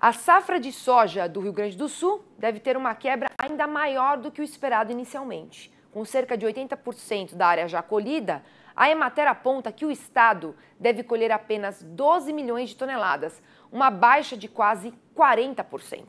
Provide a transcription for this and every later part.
A safra de soja do Rio Grande do Sul deve ter uma quebra ainda maior do que o esperado inicialmente. Com cerca de 80% da área já colhida, a Emater aponta que o estado deve colher apenas 12 milhões de toneladas, uma baixa de quase 40%.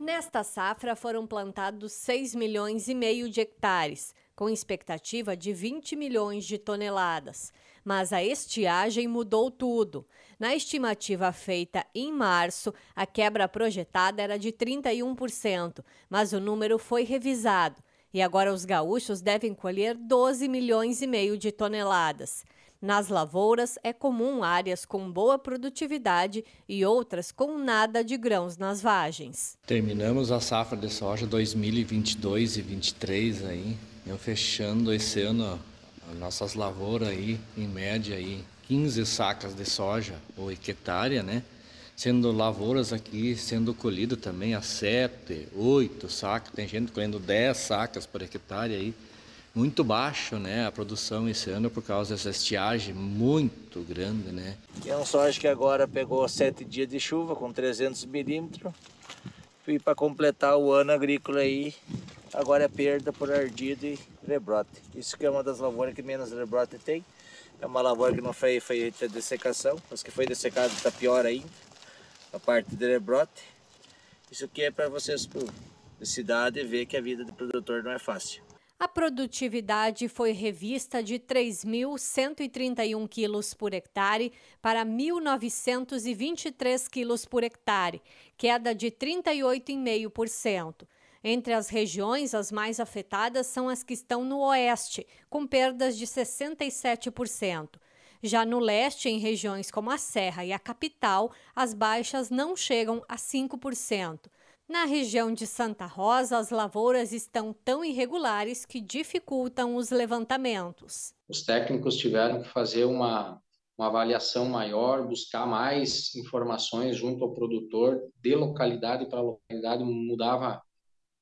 Nesta safra foram plantados 6 milhões e meio de hectares com expectativa de 20 milhões de toneladas. Mas a estiagem mudou tudo. Na estimativa feita em março, a quebra projetada era de 31%, mas o número foi revisado. E agora os gaúchos devem colher 12 milhões e meio de toneladas. Nas lavouras, é comum áreas com boa produtividade e outras com nada de grãos nas vagens. Terminamos a safra de soja 2022 e 2023 aí, fechando esse ano nossas lavouras aí, em média aí, 15 sacas de soja ou hectare né? Sendo lavouras aqui, sendo colhida também a 7, 8 sacas, tem gente colhendo 10 sacas por hectare aí muito baixo, né, a produção esse ano por causa dessa estiagem muito grande, né. E é um soja que agora pegou sete dias de chuva com 300 milímetros e para completar o ano agrícola aí agora é perda por ardido e rebrote. Isso que é uma das lavouras que menos rebrote tem. É uma lavoura que não foi feita secação, mas que foi dessecada está pior ainda, a parte de rebrote. Isso aqui é para vocês, por cidade, ver que a vida do produtor não é fácil. A produtividade foi revista de 3.131 quilos por hectare para 1.923 quilos por hectare, queda de 38,5%. Entre as regiões, as mais afetadas são as que estão no oeste, com perdas de 67%. Já no leste, em regiões como a Serra e a capital, as baixas não chegam a 5%. Na região de Santa Rosa, as lavouras estão tão irregulares que dificultam os levantamentos. Os técnicos tiveram que fazer uma, uma avaliação maior, buscar mais informações junto ao produtor, de localidade para localidade, mudava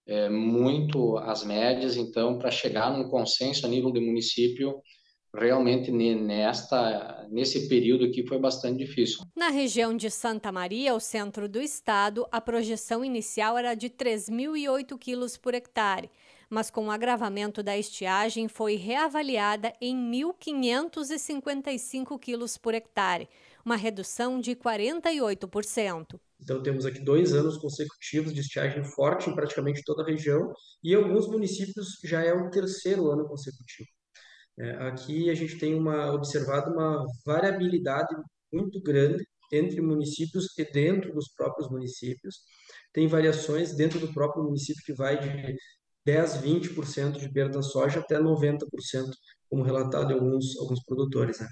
é, muito as médias, então, para chegar num consenso a nível de município, realmente nesta nesse período aqui foi bastante difícil. Na região de Santa Maria, o centro do estado, a projeção inicial era de 3.008 quilos por hectare, mas com o agravamento da estiagem foi reavaliada em 1.555 quilos por hectare, uma redução de 48%. Então temos aqui dois anos consecutivos de estiagem forte em praticamente toda a região e alguns municípios já é o terceiro ano consecutivo. É, aqui a gente tem uma, observado uma variabilidade muito grande entre municípios e dentro dos próprios municípios. Tem variações dentro do próprio município que vai de 10, 20% de perda da soja até 90%, como relatado em alguns, alguns produtores. Né?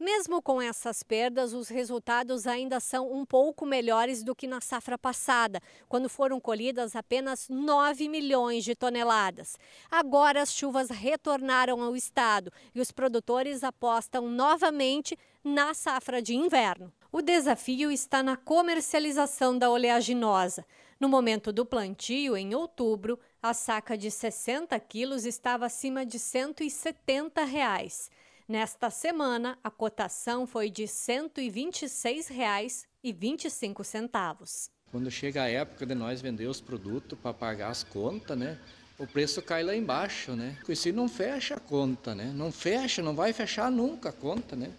Mesmo com essas perdas, os resultados ainda são um pouco melhores do que na safra passada, quando foram colhidas apenas 9 milhões de toneladas. Agora as chuvas retornaram ao estado e os produtores apostam novamente na safra de inverno. O desafio está na comercialização da oleaginosa. No momento do plantio, em outubro, a saca de 60 quilos estava acima de R$ 170. Reais. Nesta semana, a cotação foi de R$ 126,25. Quando chega a época de nós vender os produtos para pagar as contas, né? O preço cai lá embaixo, né? Porque se não fecha a conta, né? Não fecha, não vai fechar nunca a conta, né?